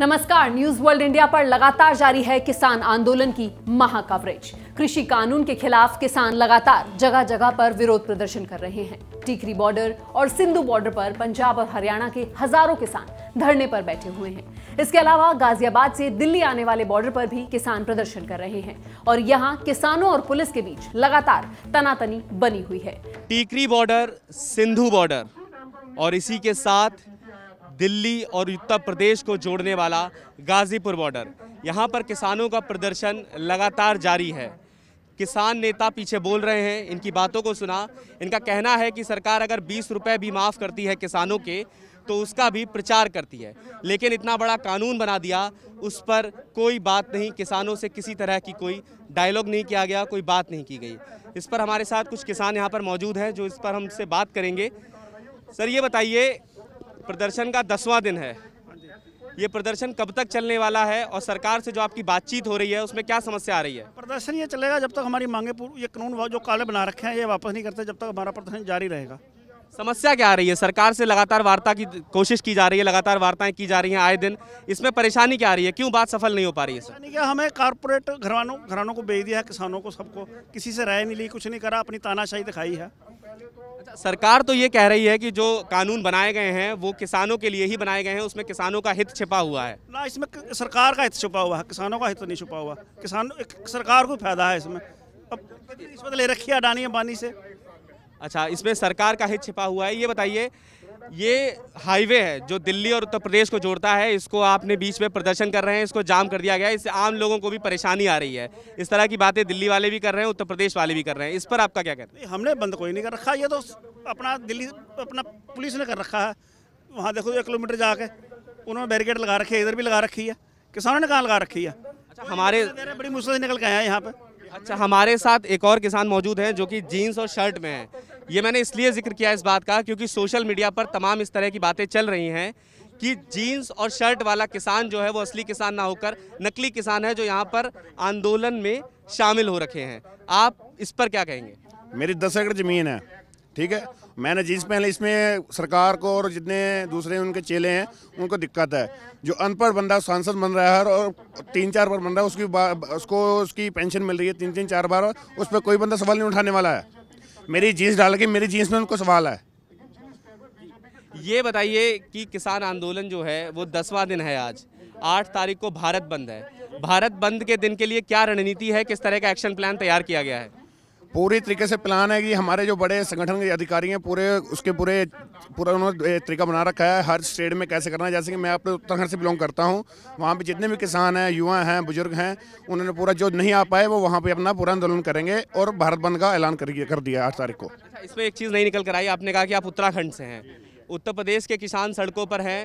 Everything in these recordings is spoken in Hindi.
नमस्कार न्यूज वर्ल्ड इंडिया पर लगातार जारी है किसान आंदोलन की महा कवरेज कृषि कानून के खिलाफ किसान लगातार जगह जगह पर विरोध प्रदर्शन कर रहे हैं टीकरी बॉर्डर और सिंधु बॉर्डर पर पंजाब और हरियाणा के हजारों किसान धरने पर बैठे हुए हैं इसके अलावा गाजियाबाद से दिल्ली आने वाले बॉर्डर पर भी किसान प्रदर्शन कर रहे हैं और यहाँ किसानों और पुलिस के बीच लगातार तनातनी बनी हुई है टीकरी बॉर्डर सिंधु बॉर्डर और इसी के साथ दिल्ली और उत्तर प्रदेश को जोड़ने वाला गाजीपुर बॉर्डर यहाँ पर किसानों का प्रदर्शन लगातार जारी है किसान नेता पीछे बोल रहे हैं इनकी बातों को सुना इनका कहना है कि सरकार अगर बीस रुपये भी माफ़ करती है किसानों के तो उसका भी प्रचार करती है लेकिन इतना बड़ा कानून बना दिया उस पर कोई बात नहीं किसानों से किसी तरह की कोई डायलॉग नहीं किया गया कोई बात नहीं की गई इस पर हमारे साथ कुछ किसान यहाँ पर मौजूद हैं जो इस पर हमसे बात करेंगे सर ये बताइए प्रदर्शन का दसवां दिन है ये प्रदर्शन कब तक चलने वाला है और सरकार से जो आपकी बातचीत हो रही है उसमें क्या समस्या आ रही है प्रदर्शन ये चलेगा जब तक हमारी मांगे ये कानून जो काले बना रखे हैं ये वापस नहीं करते जब तक हमारा प्रदर्शन जारी रहेगा समस्या क्या आ रही है सरकार से लगातार वार्ता की कोशिश की जा रही है लगातार वार्ताएं की जा रही हैं आए दिन इसमें परेशानी क्या आ रही है क्यों बात सफल नहीं हो पा रही है सर क्या हमें कारपोरेट घरानों घरानों को बेच दिया है किसानों को सबको किसी से राय नहीं ली कुछ नहीं करा अपनी तानाशाही दिखाई है अच्छा, सरकार तो ये कह रही है कि जो कानून बनाए गए हैं वो किसानों के लिए ही बनाए गए हैं उसमें किसानों का हित छिपा हुआ है ना इसमें सरकार का हित छिपा हुआ है किसानों का हित नहीं छुपा हुआ किसान सरकार को फायदा है इसमें अब रिश्वत ले रखी है अडानी अंबानी से अच्छा इसमें सरकार का हित छिपा हुआ है ये बताइए ये हाईवे है जो दिल्ली और उत्तर प्रदेश को जोड़ता है इसको आपने बीच में प्रदर्शन कर रहे हैं इसको जाम कर दिया गया है इससे आम लोगों को भी परेशानी आ रही है इस तरह की बातें दिल्ली वाले भी कर रहे हैं उत्तर प्रदेश वाले भी कर रहे हैं इस पर आपका क्या कहते हैं हमने बंद कोई नहीं कर रखा ये तो अपना दिल्ली अपना पुलिस ने कर रखा है वहाँ देखो एक किलोमीटर जाके उन्होंने बैरिकेड लगा रखी है इधर भी लगा रखी है किसानों ने कहाँ लगा रखी है अच्छा, हमारे बड़ी मुश्किल से निकल के आए यहाँ पर अच्छा हमारे साथ एक और किसान मौजूद हैं जो कि जीन्स और शर्ट में हैं ये मैंने इसलिए जिक्र किया इस बात का क्योंकि सोशल मीडिया पर तमाम इस तरह की बातें चल रही हैं कि जीन्स और शर्ट वाला किसान जो है वो असली किसान ना होकर नकली किसान है जो यहाँ पर आंदोलन में शामिल हो रखे हैं आप इस पर क्या कहेंगे मेरी दस एकड़ ज़मीन है ठीक है मैंने जीन्स पहले इसमें सरकार को और जितने दूसरे उनके चेले हैं उनको दिक्कत है जो अनपढ़ बंदा सांसद बन रहा है और तीन चार बार बन रहा है उसकी उसको उसकी पेंशन मिल रही है तीन तीन चार बार उस पर कोई बंदा सवाल नहीं उठाने वाला है मेरी जीन्स डाल के मेरी जीन्स में उनको सवाल है ये बताइए कि किसान आंदोलन जो है वो दसवां दिन है आज आठ तारीख को भारत बंद है भारत बंद के दिन के लिए क्या रणनीति है किस तरह का एक्शन प्लान तैयार किया गया है पूरी तरीके से प्लान है कि हमारे जो बड़े संगठन के अधिकारी हैं पूरे उसके पूरे पूरा उन्होंने तरीका बना रखा है हर स्टेट में कैसे करना है जैसे कि मैं अपने उत्तराखंड से बिलोंग करता हूँ वहाँ पे जितने भी किसान हैं युवा हैं बुजुर्ग हैं उन्होंने पूरा जो नहीं आ पाए वो वहाँ पे अपना पूरा आंदोलन करेंगे और भारत बंद का ऐलान कर, कर दिया आठ तारीख को अच्छा, इसमें एक चीज़ नहीं निकल कर आई आपने कहा कि आप उत्तराखंड से हैं उत्तर प्रदेश के किसान सड़कों पर हैं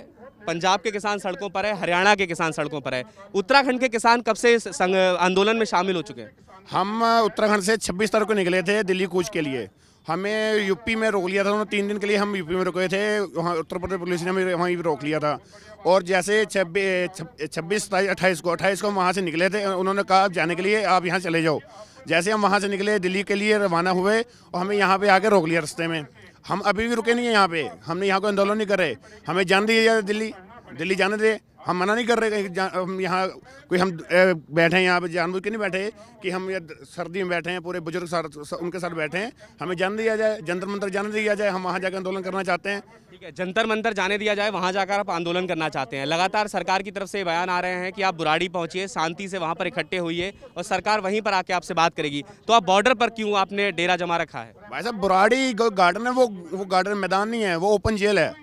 पंजाब के किसान सड़कों पर है हरियाणा के किसान सड़कों पर है उत्तराखंड के किसान कब से आंदोलन में शामिल हो चुके हैं हम उत्तराखंड से छब्बीस तारीख को निकले थे दिल्ली कूच के लिए हमें यूपी में रोक लिया था उन्होंने तीन दिन के लिए हम यूपी में रुके थे वहाँ उत्तर प्रदेश पुलिस ने हमें वहीं रोक लिया था और जैसे छब्बीस छब्बीस अट्ठाईस को अट्ठाईस को हम वहाँ से निकले थे उन्होंने कहा आप जाने के लिए आप यहाँ चले जाओ जैसे हम वहाँ से निकले दिल्ली के लिए रवाना हुए और हमें यहाँ पे आके रोक लिया रस्ते में हम अभी भी रुके नहीं है यहाँ पे हमने यहाँ को आंदोलन नहीं कर रहे हमें जान जाए दिल्ली दिल्ली जाने दे हम मना नहीं कर रहे हम यहाँ कोई हम बैठे हैं यहाँ पे जानबूझ के नहीं बैठे कि हम ये सर्दी में बैठे हैं पूरे बुजुर्ग उनके साथ बैठे हैं हमें जान दिया जाए जंतर मंतर जाने दिया जाए हम वहाँ जाकर आंदोलन करना चाहते हैं ठीक है जंतर मंतर जाने दिया जाए वहाँ जाकर आप आंदोलन करना चाहते हैं लगातार सरकार की तरफ से बयान आ रहे हैं कि आप बुराड़ी पहुँचिए शांति से वहाँ पर इकट्ठे हुई और सरकार वहीं पर आके आपसे बात करेगी तो आप बॉर्डर पर क्यों आपने डेरा जमा रखा है भाई साहब बुराड़ी गार्डन है वो वो गार्डन मैदान नहीं है वो ओपन जेल है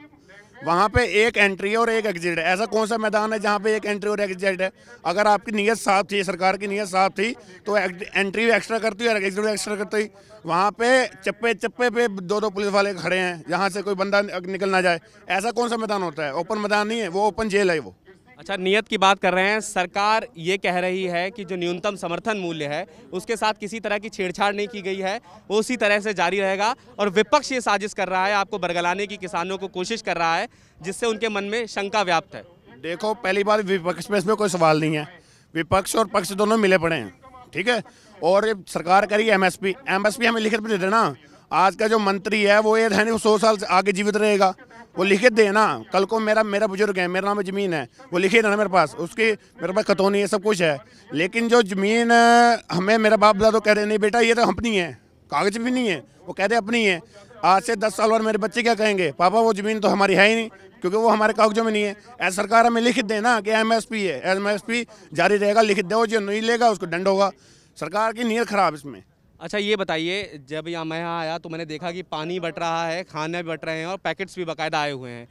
वहाँ पे एक एंट्री है और एक एग्जिट है ऐसा कौन सा मैदान है जहाँ पे एक एंट्री और एग्जिट है अगर आपकी नीयत साफ थी सरकार की नीयत साफ थी तो एंट्री एक्स्ट्रा करती है और एग्जिट एक्स्ट्रा करती वहाँ पे चप्पे चप्पे पे दो दो पुलिस वाले खड़े हैं जहाँ से कोई बंदा निकल ना जाए ऐसा कौन सा मैदान होता है ओपन मैदान नहीं है वो ओपन जेल है वो अच्छा नियत की बात कर रहे हैं सरकार ये कह रही है कि जो न्यूनतम समर्थन मूल्य है उसके साथ किसी तरह की छेड़छाड़ नहीं की गई है वो उसी तरह से जारी रहेगा और विपक्ष ये साजिश कर रहा है आपको बरगलाने की किसानों को कोशिश कर रहा है जिससे उनके मन में शंका व्याप्त है देखो पहली बार विपक्ष में इसमें कोई सवाल नहीं है विपक्ष और पक्ष दोनों मिले पड़े हैं ठीक है और ये सरकार करी एम एस हमें लिखित में दे देना आज का जो मंत्री है वो ये सौ साल आगे जीवित रहेगा वो लिखे दे ना कल को मेरा मेरा बुजुर्ग है मेरा नाम ज़मीन है वो लिखे देना मेरे पास उसकी मेरे पास खतौनी है सब कुछ है लेकिन जो ज़मीन हमें मेरा बाप दादा तो कह रहे नहीं बेटा ये तो अपनी है कागज़ भी नहीं है वो कह रहे अपनी है आज से दस साल बाद मेरे बच्चे क्या कहेंगे पापा वो ज़मीन तो हमारी है ही नहीं क्योंकि वो हमारे कागजों में नहीं है एज सरकार हमें लिख दे ना कि एमएसपी है एमएसपी जारी रहेगा लिख वो जो नहीं लेगा उसको डंड होगा सरकार की नीयत खराब इसमें अच्छा ये बताइए जब यहाँ मैं यहाँ आया तो मैंने देखा कि पानी बट रहा है खाने बट रहे हैं और पैकेट्स भी बाकायदा आए हुए हैं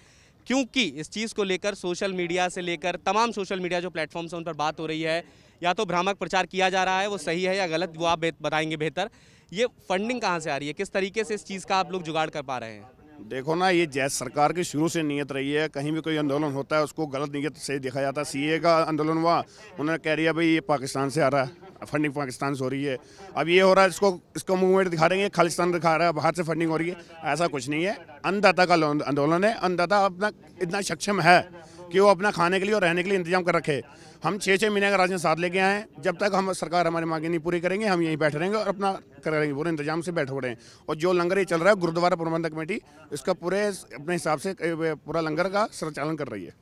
क्योंकि इस चीज़ को लेकर सोशल मीडिया से लेकर तमाम सोशल मीडिया जो प्लेटफॉर्म्स हैं उन पर बात हो रही है या तो भ्रामक प्रचार किया जा रहा है वो सही है या गलत वो आप बताएंगे बेहतर ये फंडिंग कहाँ से आ रही है किस तरीके से इस चीज़ का आप लोग जुगाड़ कर पा रहे हैं देखो ना ये जैस सरकार की शुरू से नीयत रही है कहीं भी कोई आंदोलन होता है उसको गलत नीयत से देखा जाता है सी का आंदोलन हुआ उन्होंने कह रही है भाई ये पाकिस्तान से आ रहा है फंडिंग पाकिस्तान से हो रही है अब ये हो रहा है इसको इसको मूवमेंट दिखा रहे हैं खालिस्तान दिखा रहा है बाहर से फंडिंग हो रही है ऐसा कुछ नहीं है अन्नदाता का आंदोलन है अन्नदाता अपना इतना सक्षम है कि वो अपना खाने के लिए और रहने के लिए इंतजाम कर रखे हम छः छः महीने का राशन साथ लेके आए हैं जब तक हम सरकार हमारी मांगे नहीं पूरी करेंगे हम यहीं बैठ रहेंगे और अपना करेंगे पूरे इंतजाम से बैठ रहे हैं और जो लंगर ये चल रहा है गुरुद्वारा प्रबंधक कमेटी इसका पूरे अपने हिसाब से पूरा लंगर का संचालन कर रही है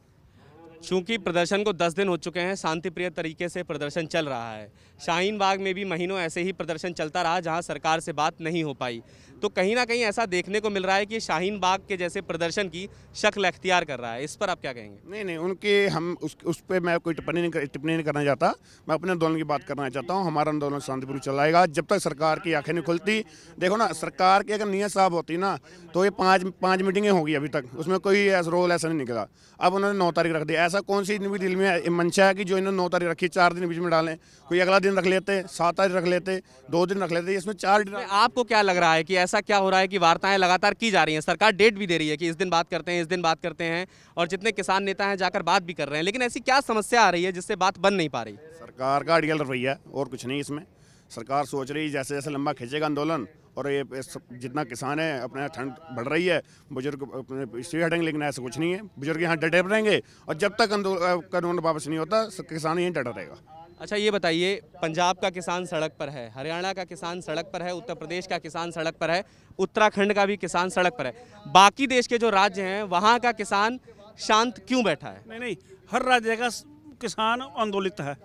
चूँकि प्रदर्शन को 10 दिन हो चुके हैं शांतिप्रिय तरीके से प्रदर्शन चल रहा है शाहीन बाग में भी महीनों ऐसे ही प्रदर्शन चलता रहा जहां सरकार से बात नहीं हो पाई तो कहीं ना कहीं ऐसा देखने को मिल रहा है कि शाहीन बाग के जैसे प्रदर्शन की शक्ल अख्तियार कर रहा है इस पर आप क्या कहेंगे नहीं नहीं उनके हम उस उस पर मैं कोई टिप्पणी नहीं टिप्पणी नहीं करना चाहता मैं अपने आंदोलन की बात करना चाहता हूँ हमारा आंदोलन शांतिपूर्वक चलाएगा जब तक सरकार की आँखें नहीं खुलती देखो ना सरकार की अगर नीयत साफ होती ना तो ये पाँच पाँच मीटिंगें होगी अभी तक उसमें कोई रोल ऐसा नहीं निकला अब उन्होंने नौ तारीख रख दिया ऐसा कौन सी इनकी दिल में मंशा है कि जो इन्होंने नौ तारीख रखी चार दिन बीच में डालें कोई अगला दिन रख लेते सात तारीख रख लेते दो दिन रख लेते इसमें चार दिन आपको क्या लग रहा है कि ऐसा क्या हो रहा है कि वार्ताएं लगातार की जा रही हैं सरकार डेट भी दे रही है कि इस दिन बात करते हैं इस दिन बात करते हैं और जितने किसान नेता हैं जाकर बात भी कर रहे हैं लेकिन ऐसी क्या समस्या आ रही है जिससे बात बन नहीं पा रही सरकार का अड़ियल रवैया और कुछ नहीं इसमें सरकार सोच रही जैसे जैसे लंबा खींचेगा आंदोलन और ये जितना किसान है अपने ठंड बढ़ रही है बुजुर्ग अपने इसलिए हटेंगे लेकिन ऐसा कुछ नहीं है बुजुर्ग यहाँ डटे रहेंगे और जब तक कानून वापस नहीं होता किसान यहीं डटा रहेगा अच्छा ये बताइए पंजाब का किसान सड़क पर है हरियाणा का किसान सड़क पर है उत्तर प्रदेश का किसान सड़क पर है उत्तराखंड का भी किसान सड़क पर है बाकी देश के जो राज्य हैं वहाँ का किसान शांत क्यों बैठा है नहीं नहीं हर राज्य का किसान आंदोलित है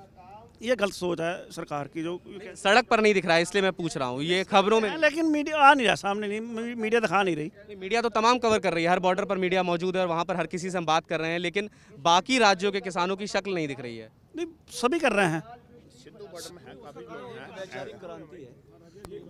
ये गलत सोच है सरकार की जो सड़क पर नहीं दिख रहा है इसलिए मैं पूछ रहा हूँ ये खबरों में लेकिन मीडिया आ नहीं रहा सामने नहीं मीडिया दिखा नहीं रही मीडिया तो तमाम कवर कर रही है हर बॉर्डर पर मीडिया मौजूद है और वहाँ पर हर किसी से हम बात कर रहे हैं लेकिन बाकी राज्यों के किसानों की शक्ल नहीं दिख रही है नहीं सभी कर रहे हैं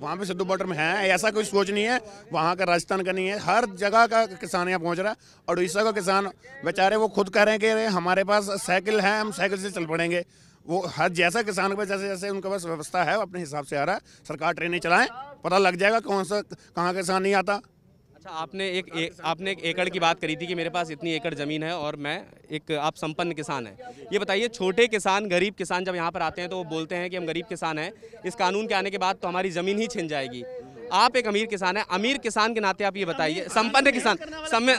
वहाँ पे सिद्धू बॉर्डर में है ऐसा कोई सोच नहीं है वहाँ का राजस्थान का नहीं है हर जगह का किसान यहाँ पहुँच रहा है और उड़ीसा का किसान बेचारे वो खुद कह रहे हैं कि हमारे पास साइकिल है हम साइकिल से चल पड़ेंगे वो हर जैसा किसान के जैसे जैसे उनके पास व्यवस्था है वो अपने हिसाब से आ रहा है सरकार ट्रेनें चलाएं पता लग जाएगा कौन सा कहाँ किसान नहीं आता अच्छा आपने एक, आपने एक एकड़ की बात करी थी कि मेरे पास इतनी एकड़ ज़मीन है और मैं एक आप संपन्न किसान हैं ये बताइए छोटे किसान गरीब किसान जब यहाँ पर आते हैं तो वो बोलते हैं कि हम गरीब किसान हैं इस कानून के आने के बाद तो हमारी ज़मीन ही छिन जाएगी आप एक अमीर किसान है अमीर किसान के नाते आप ये बताइए संपन्न किसान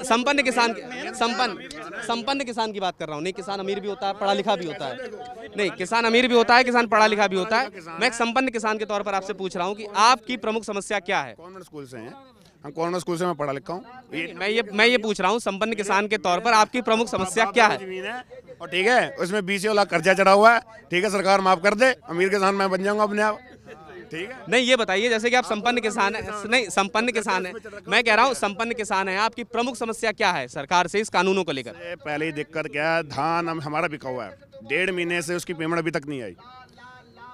संपन्न किसान तो संपन्न संपन्न किसान की बात कर रहा हूँ नहीं किसान अमीर भी होता है पढ़ा लिखा भी होता है नहीं किसान अमीर भी होता है किसान पढ़ा लिखा भी होता है मैं एक संपन्न किसान के तौर पर आपसे पूछ रहा हूँ कि आपकी प्रमुख समस्या क्या है स्कूल से हैं हम कॉर्नर स्कूल से मैं पढ़ा लिखा हूँ ये, मैं ये मैं ये पूछ रहा हूँ संपन्न किसान के तौर पर आपकी प्रमुख समस्या क्या है और ठीक है उसमें बीस लाख कर्जा चढ़ा हुआ है ठीक है सरकार माफ कर दे अमीर किसान मैं बन जाऊंगा अपने आप ठीक है नहीं ये बताइए जैसे कि आप संपन्न किसान हैं नहीं संपन्न किसान हैं मैं कह रहा हूँ संपन्न किसान हैं आपकी प्रमुख समस्या क्या है सरकार से इस कानूनों को लेकर पहले दिक्कत क्या है धान हमारा बिका हुआ है डेढ़ महीने से उसकी पेमेंट अभी तक नहीं आई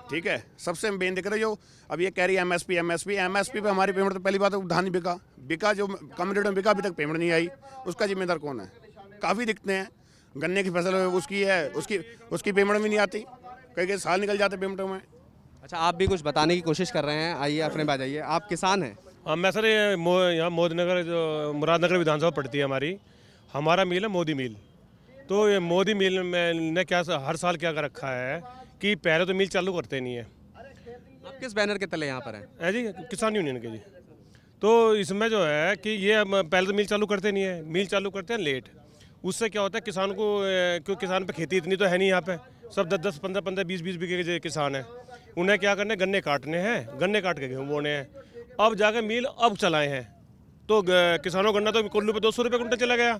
ठीक है सबसे मेन दिख रहे जो अब ये कह रही है M S P M S P M S P पर हमारी पेमेंट तो पहली बात तो धान बिका बिका जो कम रेट में बिका अभी तक पेमेंट नहीं आई उसका जिम्मेदार कौन है काफ़ी दिखते हैं गन्ने की फसल उसकी है उसकी उसकी पेमेंट भी नहीं आती कई कई साल निकल जाते पेमेंटों में अच्छा आप भी कुछ बताने की कोशिश कर रहे हैं आइए अपने पास आइए आप किसान हैं हाँ मैं सर ये मो, यहाँ नगर जो मुरादनगर विधानसभा पड़ती है हमारी हमारा मिल है मोदी मिल तो ये मोदी मिल में ने क्या हर साल क्या कर रखा है कि पहले तो मिल चालू करते नहीं है आप किस बैनर के तले यहाँ पर हैं है जी किसान यूनियन के जी तो इसमें जो है कि ये पहले तो मिल चालू करते नहीं है मिल चालू करते हैं लेट उससे क्या होता है किसान को क्योंकि किसान पर खेती इतनी तो है नहीं यहाँ पे सब दस दस पंद्रह पंद्रह बीस बीस बीघे के किसान हैं उन्हें क्या करना है गन्ने काटने हैं गन्ने काट के गेहूँ बोने हैं अब जाकर मिल अब चलाए हैं तो किसानों गन्ना तो कुल्लू पे दो सौ रुपये कुंटल चला गया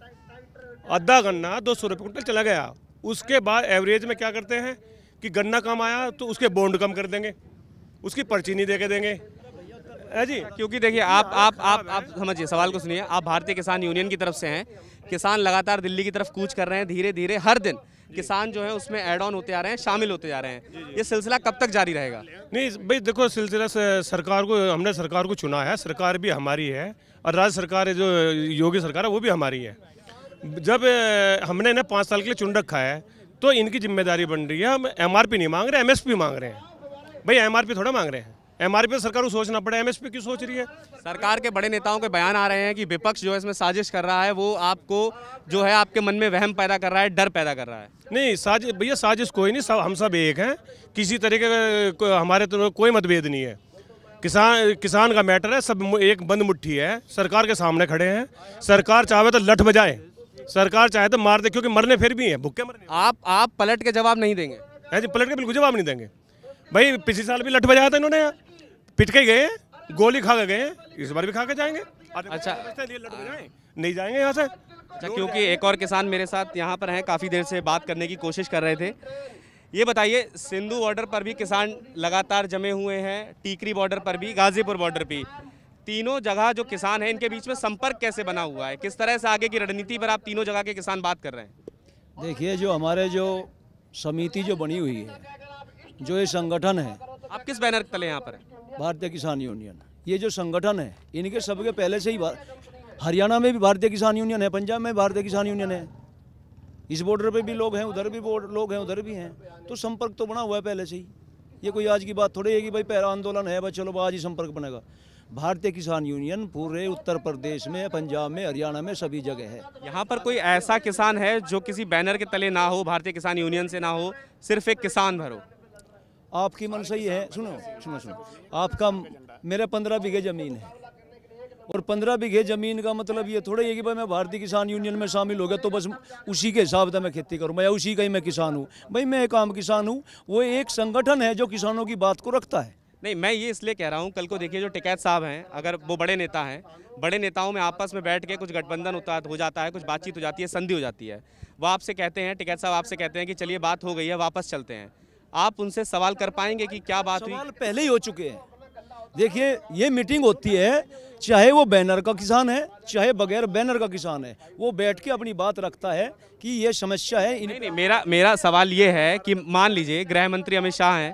आधा गन्ना दो सौ रुपये कुंटल चला गया उसके बाद एवरेज में क्या करते हैं कि गन्ना कम आया तो उसके बॉन्ड कम कर देंगे उसकी पर्ची नहीं दे के देंगे है जी क्योंकि देखिए आप आप आप आप समझिए सवाल को सुनिए आप भारतीय किसान यूनियन की तरफ से हैं किसान लगातार दिल्ली की तरफ कूच कर रहे हैं धीरे धीरे हर दिन किसान जो है उसमें एड ऑन होते आ रहे हैं शामिल होते जा रहे हैं ये सिलसिला कब तक जारी रहेगा नहीं भाई देखो सिलसिला सरकार को हमने सरकार को चुना है सरकार भी हमारी है और राज्य सरकार जो योगी सरकार है वो भी हमारी है जब हमने ना पाँच साल के लिए चुन रखा है तो इनकी जिम्मेदारी बन रही है हम एमआरपी नहीं मांग रहे एमएसपी मांग रहे हैं भाई एमआरपी थोड़ा मांग रहे हैं एमआरपी पे सरकार को सोचना पड़े एमएसपी क्यों सोच रही है सरकार के बड़े नेताओं के बयान आ रहे हैं कि विपक्ष जो है इसमें साजिश कर रहा है वो आपको जो है आपके मन में वहम पैदा कर रहा है डर पैदा कर रहा है नहीं साजिश भैया साजिश कोई नहीं सब हम सब एक हैं किसी तरीके का हमारे तो कोई मतभेद नहीं है किसान किसान का मैटर है सब एक बंद मुट्ठी है सरकार के सामने खड़े हैं सरकार चाहे तो लठ बजाए सरकार चाहे तो मार दे क्योंकि मरने फिर भी हैं भूखे मरने आप आप पलट के जवाब नहीं देंगे ऐसे पलट के बिल्कुल जवाब नहीं देंगे भाई पिछले साल भी लठ बजाया था इन्होंने पिट के गए गोली खा के गए इस बार भी खा के जाएंगे अच्छा नहीं जाएंगे यहाँ से अच्छा क्योंकि एक और किसान मेरे साथ यहाँ पर हैं काफ़ी देर से बात करने की कोशिश कर रहे थे ये बताइए सिंधु बॉर्डर पर भी किसान लगातार जमे हुए हैं टीकरी बॉर्डर पर भी गाजीपुर बॉर्डर पर तीनों जगह जो किसान हैं इनके बीच में संपर्क कैसे बना हुआ है किस तरह से आगे की रणनीति पर आप तीनों जगह के किसान बात कर रहे हैं देखिए जो हमारे जो समिति जो बनी हुई है जो ये संगठन है आप किस बैनर तले यहाँ पर भारतीय किसान यूनियन ये जो संगठन है इनके सबके पहले से ही हरियाणा में भी भारतीय किसान यूनियन है पंजाब में भारतीय किसान यूनियन है इस बॉर्डर पे भी लोग हैं उधर भी लोग हैं उधर भी हैं तो संपर्क तो बना हुआ है पहले से ही ये कोई आज की बात थोड़ी है कि भाई पहला आंदोलन है भाई चलो आज ही संपर्क बनेगा भारतीय किसान यूनियन पूरे उत्तर प्रदेश में पंजाब में हरियाणा में सभी जगह है यहाँ पर कोई ऐसा किसान है जो किसी बैनर के तले ना हो भारतीय किसान यूनियन से ना हो सिर्फ एक किसान भरो आपकी मन सही है सुनो सुनो सुनो आपका मेरा पंद्रह बीघे ज़मीन है और पंद्रह बीघे ज़मीन का मतलब ये थोड़ा ये कि भाई मैं भारतीय किसान यूनियन में शामिल हो गया तो बस उसी के हिसाब से मैं खेती करूँ मैं उसी का ही मैं किसान हूँ भाई मैं एक आम किसान हूँ वो एक संगठन है जो किसानों की बात को रखता है नहीं मैं ये इसलिए कह रहा हूँ कल को देखिए जो टिकैत साहब हैं अगर वो बड़े नेता हैं बड़े नेताओं में आपस में बैठ के कुछ गठबंधन होता हो जाता है कुछ बातचीत हो जाती है संधि हो जाती है वो आपसे कहते हैं टिकैत साहब आपसे कहते हैं कि चलिए बात हो गई है वापस चलते हैं आप उनसे सवाल कर पाएंगे कि क्या बात हुई पहले ही हो चुके हैं देखिए ये मीटिंग होती है चाहे वो बैनर का किसान है चाहे बगैर बैनर का किसान है वो बैठ के अपनी बात रखता है कि ये समस्या है नहीं, नहीं, मेरा मेरा सवाल ये है कि मान लीजिए गृह मंत्री अमित शाह हैं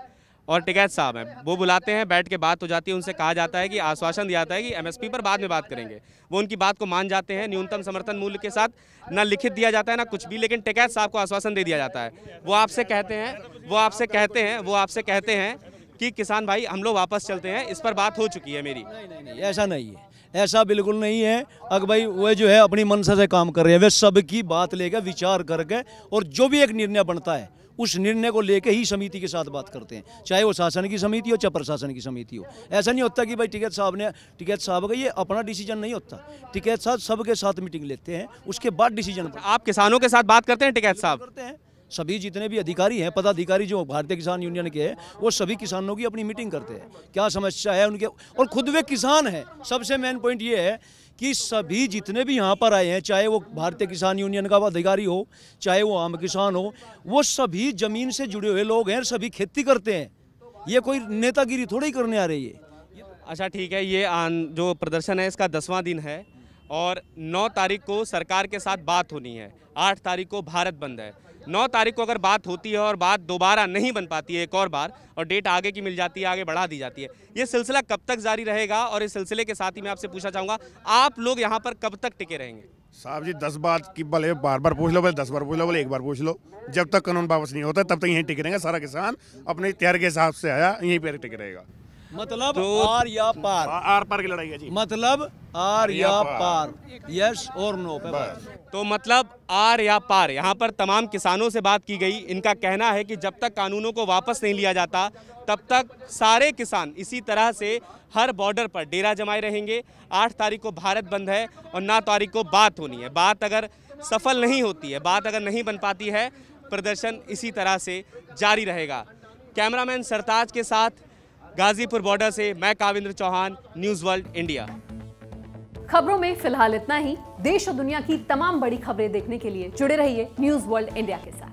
और टिकैत साहब हैं वो बुलाते हैं बैठ के बात हो जाती है उनसे कहा जाता है कि आश्वासन दिया जाता है कि एमएसपी पर बाद में बात करेंगे वो उनकी बात को मान जाते हैं न्यूनतम समर्थन मूल्य के साथ ना लिखित दिया जाता है ना कुछ भी लेकिन टिकैत साहब को आश्वासन दे दिया जाता है वो आपसे कहते हैं वो आपसे कहते हैं वो आपसे कहते हैं कि किसान भाई हम लोग वापस चलते हैं इस पर बात हो चुकी है मेरी ऐसा नहीं है ऐसा बिल्कुल नहीं है अगर भाई वे जो है अपनी मनसा से काम कर रहे हैं वे सबकी बात लेकर विचार करके और जो भी एक निर्णय बनता है उस निर्णय को लेकर ही समिति के साथ बात करते हैं चाहे वो शासन की समिति हो चाहे प्रशासन की समिति हो ऐसा नहीं होता कि भाई टिकैत साहब ने टिकैत साहब का ये अपना डिसीजन नहीं होता टिकैत साहब सबके साथ मीटिंग लेते हैं उसके बाद डिसीजन अच्छा, आप किसानों के साथ बात करते हैं टिकैत साहब करते हैं सभी जितने भी अधिकारी हैं पदाधिकारी जो भारतीय किसान यूनियन के हैं वो सभी किसानों की अपनी मीटिंग करते हैं क्या समस्या है उनके और खुद वे किसान हैं सबसे मेन पॉइंट ये है कि सभी जितने भी यहाँ पर आए हैं चाहे वो भारतीय किसान यूनियन का अधिकारी हो चाहे वो आम किसान हो वो सभी ज़मीन से जुड़े हुए लोग हैं सभी खेती करते हैं ये कोई नेतागिरी थोड़ी करने आ रही है अच्छा ठीक है ये आन जो प्रदर्शन है इसका दसवां दिन है और नौ तारीख को सरकार के साथ बात होनी है आठ तारीख को भारत बंद है नौ तारीख को अगर बात होती है और बात दोबारा नहीं बन पाती है एक और बार और डेट आगे की मिल जाती है आगे बढ़ा दी जाती है ये सिलसिला कब तक जारी रहेगा और इस सिलसिले के साथ ही मैं आपसे पूछना चाहूँगा आप लोग यहाँ पर कब तक टिके रहेंगे साहब जी दस बात की बोले बार बार पूछ लो बोले दस बार पूछ लो बोले एक बार पूछ लो जब तक कानून वापस नहीं होता तब तक यहीं टिक रहेगा सारा किसान अपने तैयार के हिसाब से आया यहीं पर टिक रहेगा मतलब तो आर या पार आर पार की लड़ाई है जी मतलब आर या पार यस और नो पे बस तो मतलब आर या पार यहाँ पर तमाम किसानों से बात की गई इनका कहना है कि जब तक कानूनों को वापस नहीं लिया जाता तब तक सारे किसान इसी तरह से हर बॉर्डर पर डेरा जमाए रहेंगे आठ तारीख को भारत बंद है और नौ तारीख को बात होनी है बात अगर सफल नहीं होती है बात अगर नहीं बन पाती है प्रदर्शन इसी तरह से जारी रहेगा कैमरामैन सरताज के साथ गाजीपुर बॉर्डर से मैं Kavindra Chauhan News World India खबरों में फिलहाल इतना ही देश और दुनिया की तमाम बड़ी खबरें देखने के लिए जुड़े रहिए न्यूज वर्ल्ड इंडिया के साथ